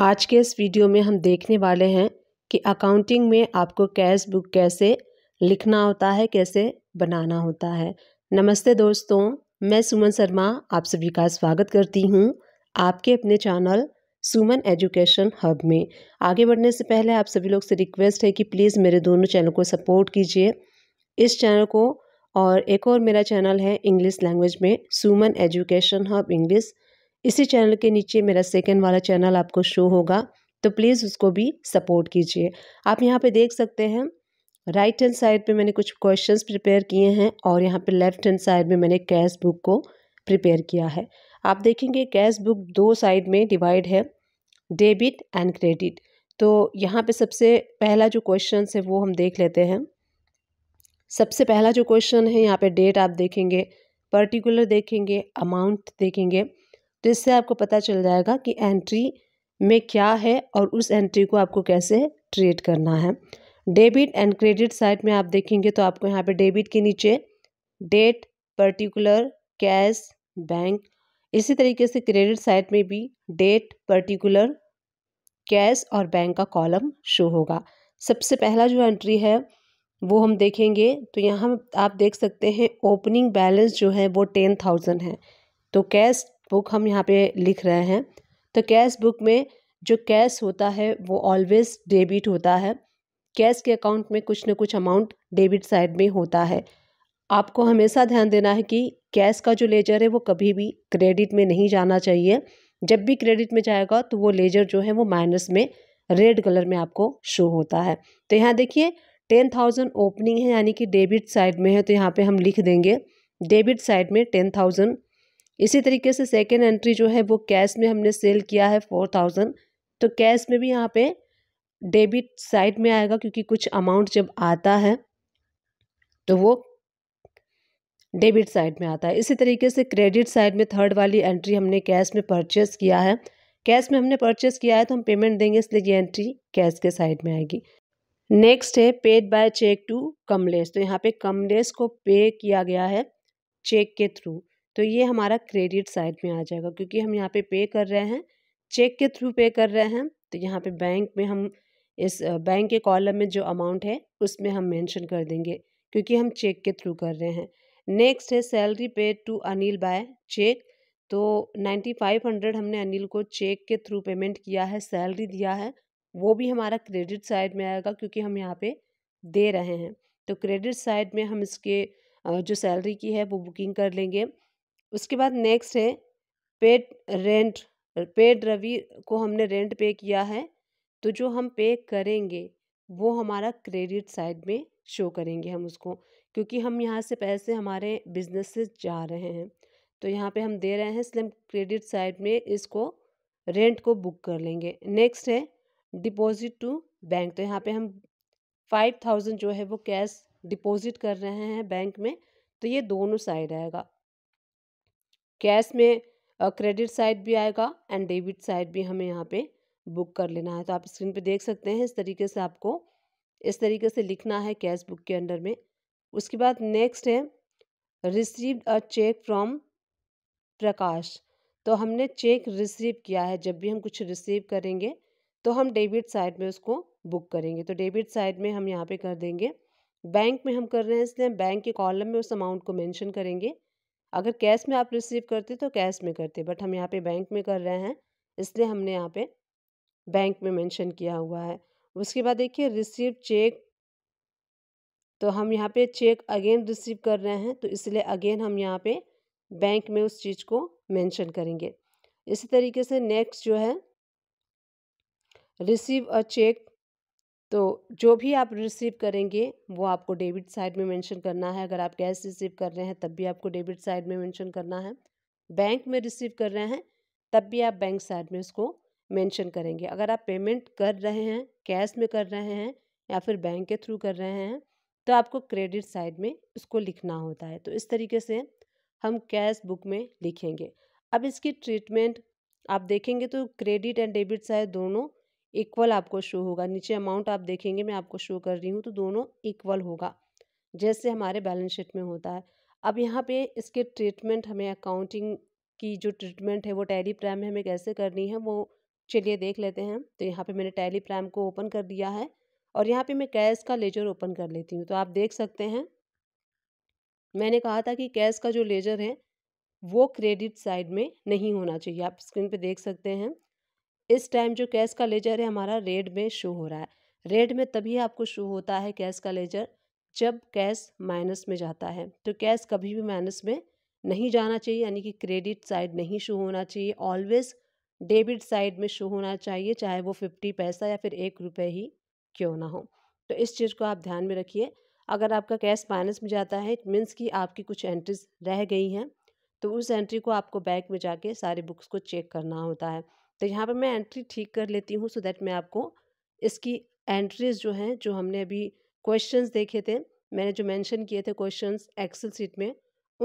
आज के इस वीडियो में हम देखने वाले हैं कि अकाउंटिंग में आपको कैश बुक कैसे लिखना होता है कैसे बनाना होता है नमस्ते दोस्तों मैं सुमन शर्मा आप सभी का स्वागत करती हूँ आपके अपने चैनल सुमन एजुकेशन हब में आगे बढ़ने से पहले आप सभी लोग से रिक्वेस्ट है कि प्लीज़ मेरे दोनों चैनल को सपोर्ट कीजिए इस चैनल को और एक और मेरा चैनल है इंग्लिश लैंग्वेज में सुमन एजुकेशन हब इंग्लिश इसी चैनल के नीचे मेरा सेकेंड वाला चैनल आपको शो होगा तो प्लीज़ उसको भी सपोर्ट कीजिए आप यहाँ पे देख सकते हैं राइट हैंड साइड पे मैंने कुछ क्वेश्चंस प्रिपेयर किए हैं और यहाँ पे लेफ्ट हैंड साइड में मैंने कैश बुक को प्रिपेयर किया है आप देखेंगे कैश बुक दो साइड में डिवाइड है डेबिट एंड क्रेडिट तो यहाँ पे सबसे पहला जो क्वेश्चन है वो हम देख लेते हैं सबसे पहला जो क्वेश्चन है यहाँ पर डेट आप देखेंगे पर्टिकुलर देखेंगे अमाउंट देखेंगे तो इससे आपको पता चल जाएगा कि एंट्री में क्या है और उस एंट्री को आपको कैसे ट्रेड करना है डेबिट एंड क्रेडिट साइड में आप देखेंगे तो आपको यहाँ पे डेबिट के नीचे डेट पर्टिकुलर कैश बैंक इसी तरीके से क्रेडिट साइड में भी डेट पर्टिकुलर कैश और बैंक का कॉलम शो होगा सबसे पहला जो एंट्री है वो हम देखेंगे तो यहाँ आप देख सकते हैं ओपनिंग बैलेंस जो है वो टेन थाउजेंड है तो कैश बुक हम यहाँ पे लिख रहे हैं तो कैश बुक में जो कैश होता है वो ऑलवेज डेबिट होता है कैश के अकाउंट में कुछ ना कुछ अमाउंट डेबिट साइड में होता है आपको हमेशा ध्यान देना है कि कैश का जो लेजर है वो कभी भी क्रेडिट में नहीं जाना चाहिए जब भी क्रेडिट में जाएगा तो वो लेजर जो है वो माइनस में रेड कलर में आपको शो होता है तो यहाँ देखिए टेन थाउजेंड ओपनिंग है यानी कि डेबिट साइड में है तो यहाँ पे हम लिख देंगे डेबिट साइड में टेन थाउजेंड इसी तरीके से सेकेंड एंट्री जो है वो कैश में हमने सेल किया है फोर थाउजेंड तो कैश में भी यहाँ पे डेबिट साइड में आएगा क्योंकि कुछ अमाउंट जब आता है तो वो डेबिट साइड में आता है इसी तरीके से क्रेडिट साइड में थर्ड वाली एंट्री हमने कैश में परचेस किया है कैश में हमने परचेस किया है तो हम पेमेंट देंगे इसलिए ये एंट्री कैश के साइड में आएगी नेक्स्ट है paid by cheque to Kamlesh तो यहाँ पे कमलेस को पे किया गया है चेक के थ्रू तो ये हमारा क्रेडिट साइड में आ जाएगा क्योंकि हम यहाँ पे पे कर रहे हैं चेक के थ्रू पे कर रहे हैं तो यहाँ पे बैंक में हम इस बैंक के कॉलम में जो अमाउंट है उसमें हम मेंशन कर देंगे क्योंकि हम चेक के थ्रू कर रहे हैं नेक्स्ट है salary paid to Anil by cheque तो नाइन्टी फाइव हंड्रेड हमने अनिल को चेक के थ्रू पेमेंट किया है सैलरी दिया है वो भी हमारा क्रेडिट साइड में आएगा क्योंकि हम यहाँ पर दे रहे हैं तो क्रेडिट साइड में हम इसके जो सैलरी की है वो बुकिंग कर लेंगे उसके बाद नेक्स्ट है पेड रेंट पेड रवि को हमने रेंट पे किया है तो जो हम पे करेंगे वो हमारा क्रेडिट साइड में शो करेंगे हम उसको क्योंकि हम यहाँ से पैसे हमारे बिजनेस से जा रहे हैं तो यहाँ पे हम दे रहे हैं इसलिए हम क्रेडिट साइड में इसको रेंट को बुक कर लेंगे नेक्स्ट है डिपॉजिट टू बैंक तो यहाँ पे हम फाइव थाउजेंड जो है वो कैश डिपॉजिट कर रहे हैं बैंक में तो ये दोनों साइड आएगा कैश में क्रेडिट साइड भी आएगा एंड डेबिट साइड भी हमें यहाँ पे बुक कर लेना है तो आप स्क्रीन पे देख सकते हैं इस तरीके से आपको इस तरीके से लिखना है कैश बुक के अंडर में उसके बाद नेक्स्ट है received a cheque from Prakash तो हमने चेक रिसीव किया है जब भी हम कुछ रिसीव करेंगे तो हम डेबिट साइड में उसको बुक करेंगे तो डेबिट साइड में हम यहाँ पे कर देंगे बैंक में हम कर रहे हैं इसलिए बैंक के कॉलम में उस अमाउंट को मेंशन करेंगे अगर कैश में आप रिसीव करते तो कैश में करते बट हम यहाँ पे बैंक में कर रहे हैं इसलिए हमने यहाँ पे बैंक में मेंशन किया हुआ है उसके बाद देखिए रिसीव चेक तो हम यहाँ पे चेक अगेन रिसीव कर रहे हैं तो इसलिए अगेन हम यहाँ पे बैंक में उस चीज़ को मेंशन करेंगे इसी तरीके से नेक्स्ट जो है रिसीव अ चेक तो जो भी आप रिसीव करेंगे वो आपको डेबिट साइड में मेंशन करना है अगर आप कैश रिसीव कर रहे हैं तब भी आपको डेबिट साइड में मेंशन करना है बैंक में रिसीव कर रहे हैं तब भी आप बैंक साइड में उसको मेंशन करेंगे अगर आप पेमेंट कर रहे हैं कैश में कर रहे हैं या फिर बैंक के थ्रू कर रहे हैं तो आपको क्रेडिट साइड में उसको लिखना होता है तो इस तरीके से हम कैश बुक में लिखेंगे अब इसकी ट्रीटमेंट आप देखेंगे तो क्रेडिट एंड डेबिट साइड दोनों इक्वल आपको शो होगा नीचे अमाउंट आप देखेंगे मैं आपको शो कर रही हूँ तो दोनों इक्वल होगा जैसे हमारे बैलेंस शीट में होता है अब यहाँ पे इसके ट्रीटमेंट हमें अकाउंटिंग की जो ट्रीटमेंट है वो टैली प्राइम में हमें कैसे करनी है वो चलिए देख लेते हैं तो यहाँ पे मैंने टैली प्राइम को ओपन कर दिया है और यहाँ पे मैं कैश का लेजर ओपन कर लेती हूँ तो आप देख सकते हैं मैंने कहा था कि कैश का जो लेजर है वो क्रेडिट साइड में नहीं होना चाहिए आप स्क्रीन पर देख सकते हैं इस टाइम जो कैश का लेजर है हमारा रेड में शो हो रहा है रेड में तभी आपको शो होता है कैश का लेजर जब कैश माइनस में जाता है तो कैश कभी भी माइनस में नहीं जाना चाहिए यानी कि क्रेडिट साइड नहीं शो होना चाहिए ऑलवेज डेबिट साइड में शो होना चाहिए चाहे वो फिफ्टी पैसा या फिर एक रुपये ही क्यों ना हो तो इस चीज़ को आप ध्यान में रखिए अगर आपका कैश माइनस में जाता है इट मीन्स कि आपकी कुछ एंट्रीज रह गई हैं तो उस एंट्री को आपको बैंक में जाके सारे बुक्स को चेक करना होता है तो यहाँ पर मैं एंट्री ठीक कर लेती हूँ सो दैट मैं आपको इसकी एंट्रीज जो हैं जो हमने अभी क्वेश्चंस देखे थे मैंने जो मेंशन किए थे क्वेश्चंस एक्सेल सीट में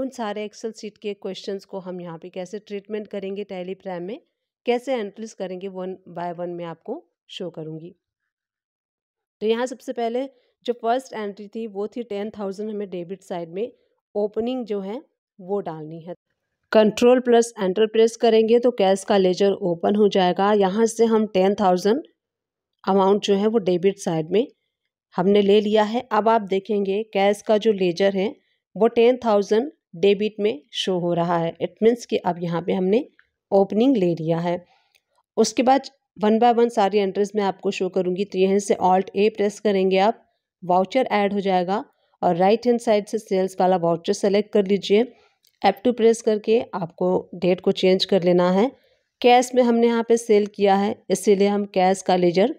उन सारे एक्सेल सीट के क्वेश्चंस को हम यहाँ पे कैसे ट्रीटमेंट करेंगे टैली प्राइम में कैसे एंट्रीज करेंगे वन बाय वन में आपको शो करूँगी तो यहाँ सबसे पहले जो फर्स्ट एंट्री थी वो थी टेन थाउजेंड हमें डेबिट साइड में ओपनिंग जो है वो डालनी है कंट्रोल प्लस एंटर प्रेस करेंगे तो कैश का लेजर ओपन हो जाएगा यहाँ से हम टेन थाउजेंड अमाउंट जो है वो डेबिट साइड में हमने ले लिया है अब आप देखेंगे कैश का जो लेजर है वो टेन थाउजेंड डेबिट में शो हो रहा है इट मीन्स कि अब यहाँ पे हमने ओपनिंग ले लिया है उसके बाद वन बाय वन सारी एंट्रीज मैं आपको शो करूँगी तो यहाँ से ऑल्ट ए प्रेस करेंगे आप वाउचर ऐड हो जाएगा और राइट हैंड साइड से सेल्स वाला वाउचर सेलेक्ट कर लीजिए ऐप टू प्रेस करके आपको डेट को चेंज कर लेना है कैश में हमने यहाँ पे सेल किया है इसीलिए हम कैश का लेजर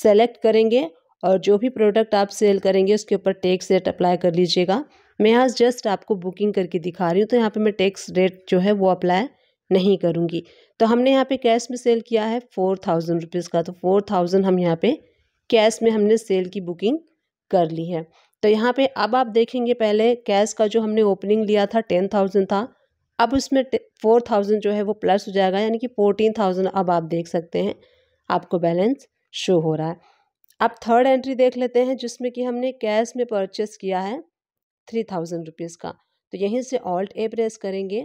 सेलेक्ट करेंगे और जो भी प्रोडक्ट आप सेल करेंगे उसके ऊपर टैक्स रेट अप्लाई कर लीजिएगा मैं यहाँ जस्ट आपको बुकिंग करके दिखा रही हूँ तो यहाँ पे मैं टैक्स रेट जो है वो अप्लाई नहीं करूँगी तो हमने यहाँ पे कैश में सेल किया है फोर थाउजेंड रुपीज़ का तो फोर थाउजेंड हम यहाँ पर कैश में हमने सेल की बुकिंग कर ली है तो यहाँ पे अब आप देखेंगे पहले कैश का जो हमने ओपनिंग लिया था टेन थाउजेंड था अब उसमें फोर थाउजेंड जो है वो प्लस हो जाएगा यानी कि फोर्टीन थाउजेंड अब आप देख सकते हैं आपको बैलेंस शो हो रहा है अब थर्ड एंट्री देख लेते हैं जिसमें कि हमने कैश में परचेस किया है थ्री थाउजेंड रुपीज़ का तो यहीं से ऑल्ट ए प्रेस करेंगे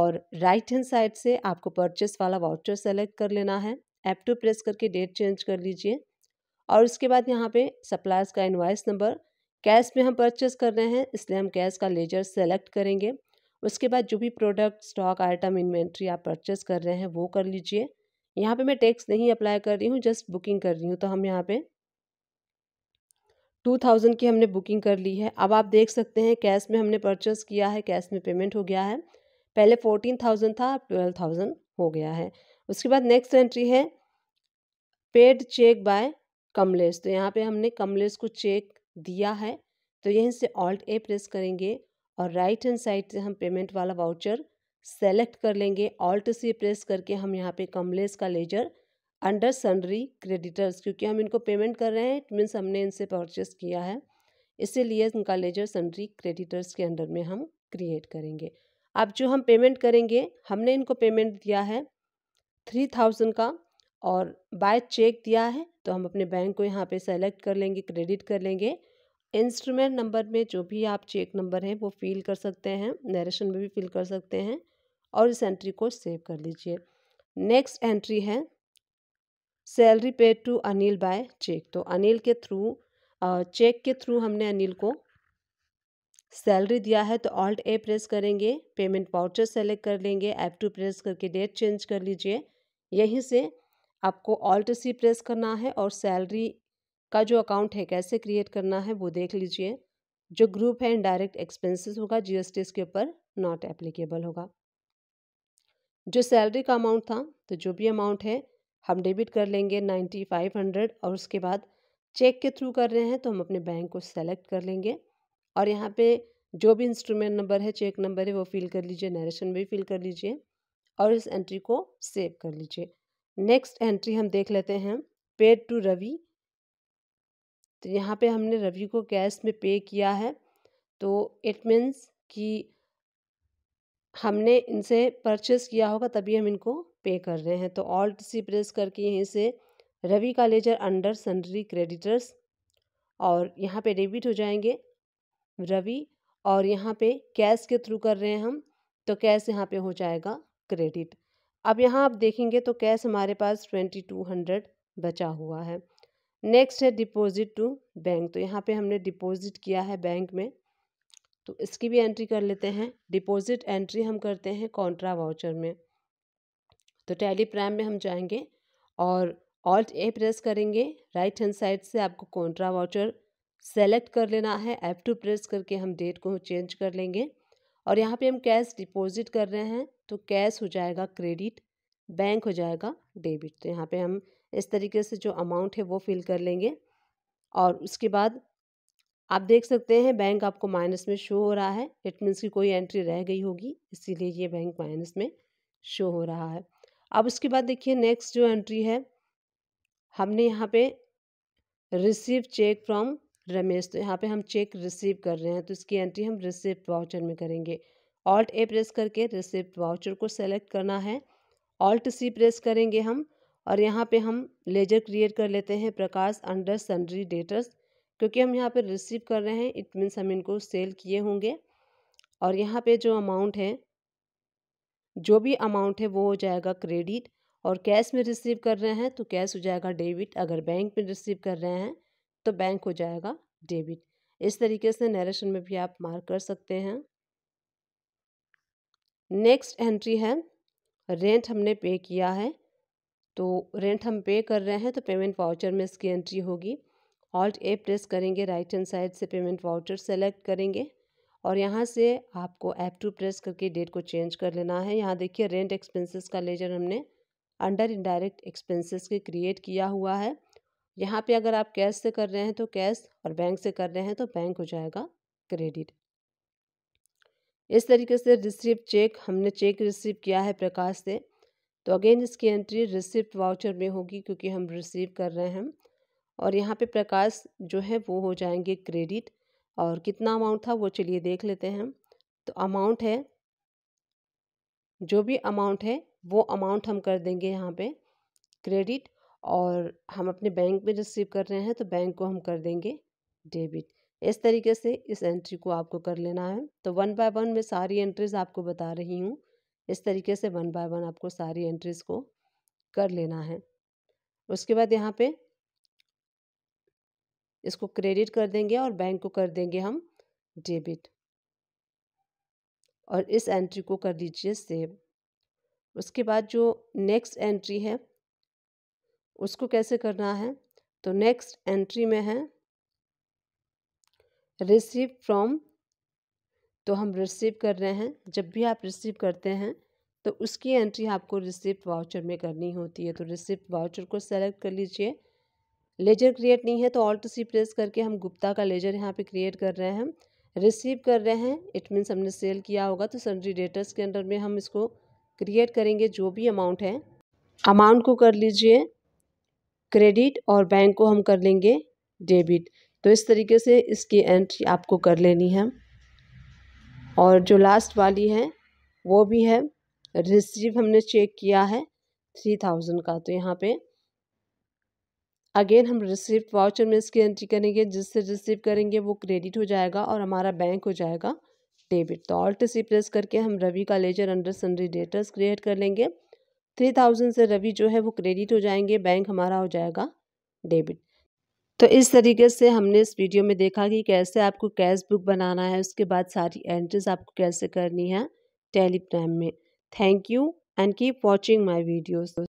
और राइट हैंड साइड से आपको परचेस वाला वाउचर सेलेक्ट कर लेना है ऐप टू प्रेस करके डेट चेंज कर लीजिए और उसके बाद यहाँ पे सप्लायर्स का इन्वाइस नंबर कैश में हम परचेस कर रहे हैं इसलिए हम कैश का लेजर सेलेक्ट करेंगे उसके बाद जो भी प्रोडक्ट स्टॉक आइटम इन्वेंट्री आप परचेस कर रहे हैं वो कर लीजिए यहाँ पे मैं टैक्स नहीं अप्लाई कर रही हूँ जस्ट बुकिंग कर रही हूँ तो हम यहाँ पे टू थाउजेंड की हमने बुकिंग कर ली है अब आप देख सकते हैं कैश में हमने परचेस किया है कैश में पेमेंट हो गया है पहले फोर्टीन थाउजेंड था अब ट्वेल्व थाउजेंड हो गया है उसके बाद नेक्स्ट एंट्री है पेड चेक बाय कमलेस तो यहाँ पर हमने कमलेस को चेक दिया है तो यहीं से ऑल्ट ए प्रेस करेंगे और राइट हैंड साइड से हम पेमेंट वाला वाउचर सेलेक्ट कर लेंगे ऑल्ट सी प्रेस करके हम यहाँ पे कमलेस का लेजर अंडर सनरी क्रेडिटर्स क्योंकि हम इनको पेमेंट कर रहे हैं इट मीन्स हमने इनसे परचेस किया है इसीलिए इनका लेजर सनरी क्रेडिटर्स के अंडर में हम क्रिएट करेंगे अब जो हम पेमेंट करेंगे हमने इनको पेमेंट दिया है थ्री थाउजेंड का और बाय चेक दिया है तो हम अपने बैंक को यहाँ पे सेलेक्ट कर लेंगे क्रेडिट कर लेंगे इंस्ट्रूमेंट नंबर में जो भी आप चेक नंबर हैं वो फिल कर सकते हैं नरेशन में भी फिल कर सकते हैं और इस एंट्री को सेव कर लीजिए नेक्स्ट एंट्री है salary paid to Anil by cheque तो अनिल के थ्रू चेक के थ्रू हमने अनिल को सैलरी दिया है तो ऑल्ट ए प्रेस करेंगे पेमेंट पाउचर सेलेक्ट कर लेंगे एप टू प्रेस करके डेट चेंज कर लीजिए यहीं से आपको ऑल्ट सी प्रेस करना है और सैलरी का जो अकाउंट है कैसे क्रिएट करना है वो देख लीजिए जो ग्रुप है इनडायरेक्ट एक्सपेंसेस होगा जीएसटी इसके ऊपर नॉट एप्लीकेबल होगा जो सैलरी का अमाउंट था तो जो भी अमाउंट है हम डेबिट कर लेंगे नाइन्टी फाइव हंड्रेड और उसके बाद चेक के थ्रू कर रहे हैं तो हम अपने बैंक को सेलेक्ट कर लेंगे और यहाँ पे जो भी इंस्ट्रूमेंट नंबर है चेक नंबर है वो फिल कर लीजिए नरेशन भी फिल कर लीजिए और इस एंट्री को सेव कर लीजिए नेक्स्ट एंट्री हम देख लेते हैं पेड टू रवि तो यहाँ पे हमने रवि को कैश में पे किया है तो इट मीन्स कि हमने इनसे परचेस किया होगा तभी हम इनको पे कर रहे हैं तो ऑल्ट सी प्रेस करके यहीं से रवि का लेजर अंडर सन्डरी क्रेडिटर्स और यहाँ पे डेबिट हो जाएंगे रवि और यहाँ पे कैश के थ्रू कर रहे हैं हम तो कैश यहाँ पे हो जाएगा क्रेडिट अब यहाँ आप देखेंगे तो कैश हमारे पास ट्वेंटी टू हंड्रेड बचा हुआ है नेक्स्ट है डिपॉजिट टू बैंक तो यहाँ पे हमने डिपॉजिट किया है बैंक में तो इसकी भी एंट्री कर लेते हैं डिपॉजिट एंट्री हम करते हैं कॉन्ट्रा वाउचर में तो टैली प्राइम में हम जाएंगे और ऑल्ट ए प्रेस करेंगे राइट हैंड साइड से आपको कॉन्ट्रा वाउचर सेलेक्ट कर लेना है एफ़ टू प्रेस करके हम डेट को चेंज कर लेंगे और यहाँ पे हम कैश डिपॉजिट कर रहे हैं तो कैश हो जाएगा क्रेडिट बैंक हो जाएगा डेबिट तो यहाँ पे हम इस तरीके से जो अमाउंट है वो फिल कर लेंगे और उसके बाद आप देख सकते हैं बैंक आपको माइनस में शो हो रहा है इट मीन्स की कोई एंट्री रह गई होगी इसीलिए ये बैंक माइनस में शो हो रहा है अब उसके बाद देखिए नेक्स्ट जो एंट्री है हमने यहाँ पे रिसीव चेक फ्रॉम रमेश तो यहाँ पे हम चेक रिसीव कर रहे हैं तो इसकी एंट्री हम रिसीव वाउचर में करेंगे ऑल्ट ए प्रेस करके रिसिप्ट वाउचर को सेलेक्ट करना है ऑल्ट सी प्रेस करेंगे हम और यहाँ पे हम लेजर क्रिएट कर लेते हैं प्रकाश अंडर सन्ड्री डेटर्स क्योंकि हम यहाँ पर रिसीव कर रहे हैं इट मीन्स हम इनको सेल किए होंगे और यहाँ पे जो अमाउंट है जो भी अमाउंट है वो हो जाएगा क्रेडिट और कैश में रिसीव कर रहे हैं तो कैश हो जाएगा डेबिट अगर बैंक में रिसीव कर रहे हैं तो बैंक हो जाएगा डेबिट इस तरीके से नरेशन में भी आप मार्क कर सकते हैं नेक्स्ट एंट्री है रेंट हमने पे किया है तो रेंट हम पे कर रहे हैं तो पेमेंट वाउचर में इसकी एंट्री होगी ऑल्ट ए प्रेस करेंगे राइट हैंड साइड से पेमेंट वाउचर सेलेक्ट करेंगे और यहाँ से आपको एप टू प्रेस करके डेट को चेंज कर लेना है यहाँ देखिए रेंट एक्सपेंसेस का लेजर हमने अंडर इनडायरेक्ट एक्सपेंसेस के क्रिएट किया हुआ है यहाँ पे अगर आप कैश से कर रहे हैं तो कैश और बैंक से कर रहे हैं तो बैंक हो जाएगा क्रेडिट इस तरीके से रिसिप्ट चेक हमने चेक रिसीव किया है प्रकाश से तो अगेन इसकी एंट्री रिसिप्ट वाउचर में होगी क्योंकि हम रिसीव कर रहे हैं और यहाँ पे प्रकाश जो है वो हो जाएंगे क्रेडिट और कितना अमाउंट था वो चलिए देख लेते हैं तो अमाउंट है जो भी अमाउंट है वो अमाउंट हम कर देंगे यहाँ पे क्रेडिट और हम अपने बैंक में रिसीव कर रहे हैं तो बैंक को हम कर देंगे डेबिट इस तरीके से इस एंट्री को आपको कर लेना है तो वन बाय वन में सारी एंट्रीज आपको बता रही हूँ इस तरीके से वन बाय वन आपको सारी एंट्रीज को कर लेना है उसके बाद यहाँ पे इसको क्रेडिट कर देंगे और बैंक को कर देंगे हम डेबिट और इस एंट्री को कर दीजिए सेव उसके बाद जो नेक्स्ट एंट्री है उसको कैसे करना है तो नेक्स्ट एंट्री में है रिसीव फ्रॉम तो हम रिसीव कर रहे हैं जब भी आप रिसीव करते हैं तो उसकी एंट्री आपको रिसिप्ट वाउचर में करनी होती है तो रिसिप्ट वाउचर को सेलेक्ट कर लीजिए लेजर क्रिएट नहीं है तो ऑल्ट सी प्रेस करके हम गुप्ता का लेजर यहाँ पे क्रिएट कर रहे हैं रिसीव कर रहे हैं इट मीन्स हमने सेल किया होगा तो सन्ड्री डेटर्स के अंडर में हम इसको क्रिएट करेंगे जो भी अमाउंट है अमाउंट को कर लीजिए क्रेडिट और बैंक को हम कर लेंगे डेबिट तो इस तरीके से इसकी एंट्री आपको कर लेनी है और जो लास्ट वाली है वो भी है रिसीव हमने चेक किया है थ्री थाउजेंड का तो यहाँ पे अगेन हम रिसिप्ट वाउचर में इसकी एंट्री करेंगे जिससे रिसीव करेंगे वो क्रेडिट हो जाएगा और हमारा बैंक हो जाएगा डेबिट तो ऑल्ट सी प्रेस करके हम रवि का ledger under sundry debtors create कर लेंगे थ्री थाउजेंड से रवि जो है वो क्रेडिट हो जाएंगे बैंक हमारा हो जाएगा डेबिट तो इस तरीके से हमने इस वीडियो में देखा कि कैसे आपको कैश बुक बनाना है उसके बाद सारी एंट्रीज आपको कैसे करनी है टेलीग्राम में thank you and keep watching my videos